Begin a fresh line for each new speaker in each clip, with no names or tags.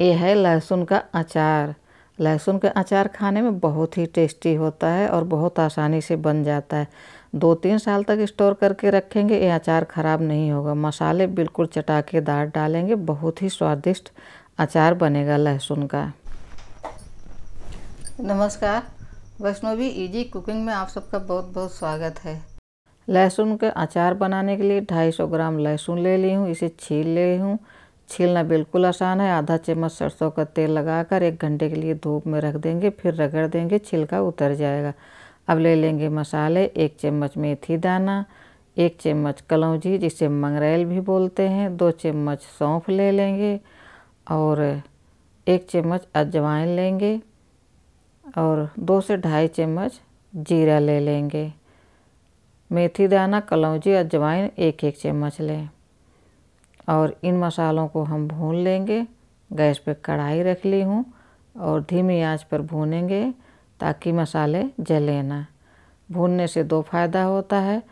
ये है लहसुन का अचार लहसुन का अचार खाने में बहुत ही टेस्टी होता है और बहुत आसानी से बन जाता है दो तीन साल तक स्टोर करके रखेंगे ये अचार ख़राब नहीं होगा मसाले बिल्कुल चटाकेदार डालेंगे बहुत ही स्वादिष्ट अचार बनेगा लहसुन का नमस्कार वैष्णवी इजी कुकिंग में आप सबका बहुत बहुत स्वागत है लहसुन के अचार बनाने के लिए 250 ग्राम लहसुन ले ली हूँ इसे छील ले हूँ छीलना बिल्कुल आसान है आधा चम्मच सरसों का तेल लगाकर एक घंटे के लिए धूप में रख देंगे फिर रगड़ देंगे छिलका उतर जाएगा अब ले लेंगे मसाले एक चम्मच मेथी दाना एक चम्मच कलौजी जिसे मंगरेल भी बोलते हैं दो चम्मच सौंफ ले लेंगे और एक चम्मच अजवाइन लेंगे और दो से ढाई चम्मच जीरा ले लेंगे मेथी दाना कलौजी अजवाइन एक एक चम्मच लें और इन मसालों को हम भून लेंगे गैस पे कढ़ाई रख ली हूँ और धीमी आंच पर भूनेंगे ताकि मसाले जले ना भूनने से दो फायदा होता है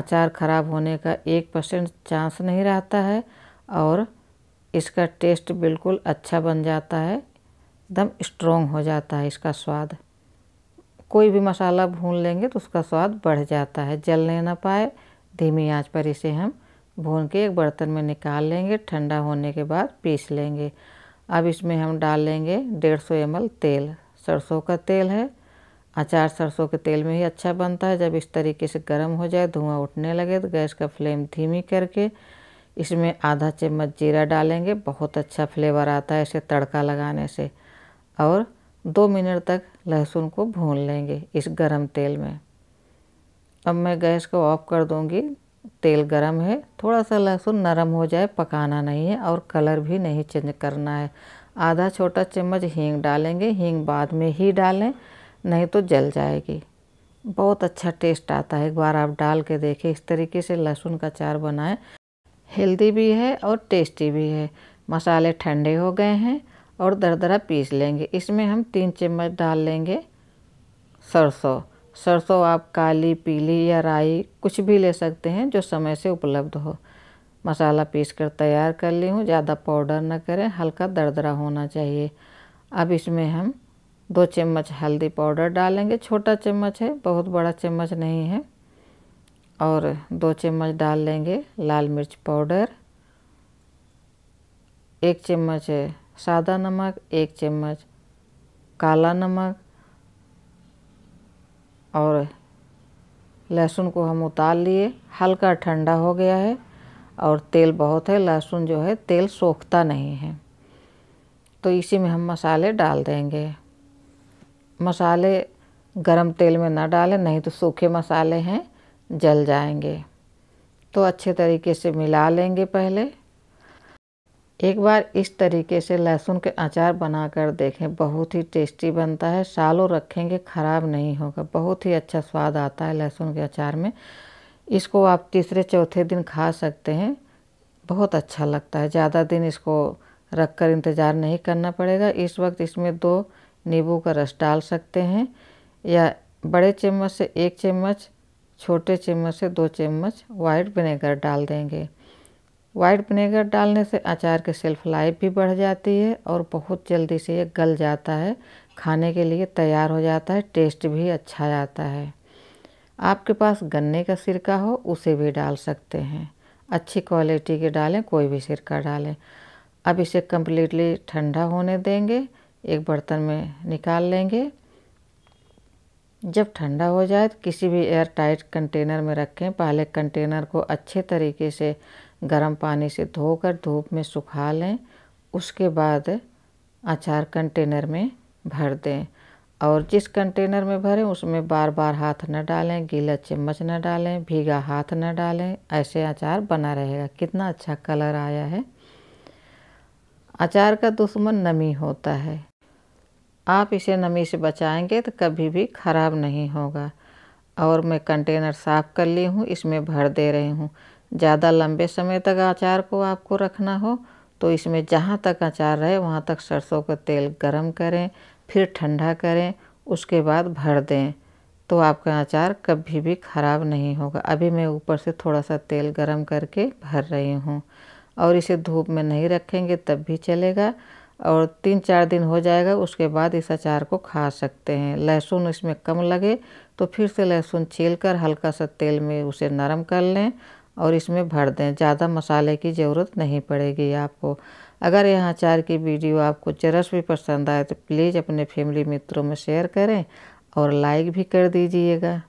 अचार ख़राब होने का एक परसेंट चांस नहीं रहता है और इसका टेस्ट बिल्कुल अच्छा बन जाता है एकदम स्ट्रोंग हो जाता है इसका स्वाद कोई भी मसाला भून लेंगे तो उसका स्वाद बढ़ जाता है जलने ना पाए धीमी आंच पर इसे हम भून के एक बर्तन में निकाल लेंगे ठंडा होने के बाद पीस लेंगे अब इसमें हम डाल लेंगे डेढ़ सौ एम तेल सरसों का तेल है अचार सरसों के तेल में ही अच्छा बनता है जब इस तरीके से गर्म हो जाए धुआं उठने लगे तो गैस का फ्लेम धीमी करके इसमें आधा चम्मच जीरा डालेंगे बहुत अच्छा फ्लेवर आता है इसे तड़का लगाने से और दो मिनट तक लहसुन को भून लेंगे इस गरम तेल में अब मैं गैस को ऑफ कर दूंगी तेल गरम है थोड़ा सा लहसुन नरम हो जाए पकाना नहीं है और कलर भी नहीं चेंज करना है आधा छोटा चम्मच हींग डालेंगे हींग बाद में ही डालें नहीं तो जल जाएगी बहुत अच्छा टेस्ट आता है एक बार आप डाल के देखें इस तरीके से लहसुन का चार बनाएं हेल्दी भी है और टेस्टी भी है मसाले ठंडे हो गए हैं और दरदरा पीस लेंगे इसमें हम तीन चम्मच डाल लेंगे सरसों सरसों आप काली पीली या राई कुछ भी ले सकते हैं जो समय से उपलब्ध हो मसाला पीस कर तैयार कर ली हूँ ज़्यादा पाउडर ना करें हल्का दरदरा होना चाहिए अब इसमें हम दो चम्मच हल्दी पाउडर डालेंगे छोटा चम्मच है बहुत बड़ा चम्मच नहीं है और दो चम्मच डाल लेंगे लाल मिर्च पाउडर एक चम्मच सादा नमक एक चम्मच काला नमक और लहसुन को हम उतार लिए हल्का ठंडा हो गया है और तेल बहुत है लहसुन जो है तेल सोखता नहीं है तो इसी में हम मसाले डाल देंगे मसाले गरम तेल में ना डालें नहीं तो सूखे मसाले हैं जल जाएंगे तो अच्छे तरीके से मिला लेंगे पहले एक बार इस तरीके से लहसुन के अचार बनाकर देखें बहुत ही टेस्टी बनता है सालों रखेंगे ख़राब नहीं होगा बहुत ही अच्छा स्वाद आता है लहसुन के अचार में इसको आप तीसरे चौथे दिन खा सकते हैं बहुत अच्छा लगता है ज़्यादा दिन इसको रख कर इंतज़ार नहीं करना पड़ेगा इस वक्त इसमें दो नींबू का रस डाल सकते हैं या बड़े चम्मच से एक चम्मच छोटे चम्मच से दो चम्मच वाइट विनेगर डाल देंगे वाइट विनेगर डालने से अचार की सेल्फ लाइफ भी बढ़ जाती है और बहुत जल्दी से ये गल जाता है खाने के लिए तैयार हो जाता है टेस्ट भी अच्छा आता है आपके पास गन्ने का सिरका हो उसे भी डाल सकते हैं अच्छी क्वालिटी के डालें कोई भी सिरका डालें अब इसे कम्प्लीटली ठंडा होने देंगे एक बर्तन में निकाल लेंगे जब ठंडा हो जाए तो किसी भी एयर टाइट कंटेनर में रखें पहले कंटेनर को अच्छे तरीके से गर्म पानी से धोकर धूप में सुखा लें उसके बाद अचार कंटेनर में भर दें और जिस कंटेनर में भरें उसमें बार बार हाथ न डालें गीला चम्मच न डालें भीगा हाथ न डालें ऐसे अचार बना रहेगा कितना अच्छा कलर आया है अचार का दुश्मन नमी होता है आप इसे नमी से बचाएंगे तो कभी भी ख़राब नहीं होगा और मैं कंटेनर साफ़ कर ली हूँ इसमें भर दे रही हूँ ज़्यादा लंबे समय तक अचार को आपको रखना हो तो इसमें जहाँ तक अचार रहे वहाँ तक सरसों का तेल गरम करें फिर ठंडा करें उसके बाद भर दें तो आपका अचार कभी भी ख़राब नहीं होगा अभी मैं ऊपर से थोड़ा सा तेल गरम करके भर रही हूँ और इसे धूप में नहीं रखेंगे तब भी चलेगा और तीन चार दिन हो जाएगा उसके बाद इस अचार को खा सकते हैं लहसुन इसमें कम लगे तो फिर से लहसुन छील कर हल्का सा तेल में उसे नरम कर लें और इसमें भर दें ज़्यादा मसाले की ज़रूरत नहीं पड़ेगी आपको अगर यह अचार की वीडियो आपको चरस भी पसंद आए तो प्लीज़ अपने फैमिली मित्रों में शेयर करें और लाइक भी कर दीजिएगा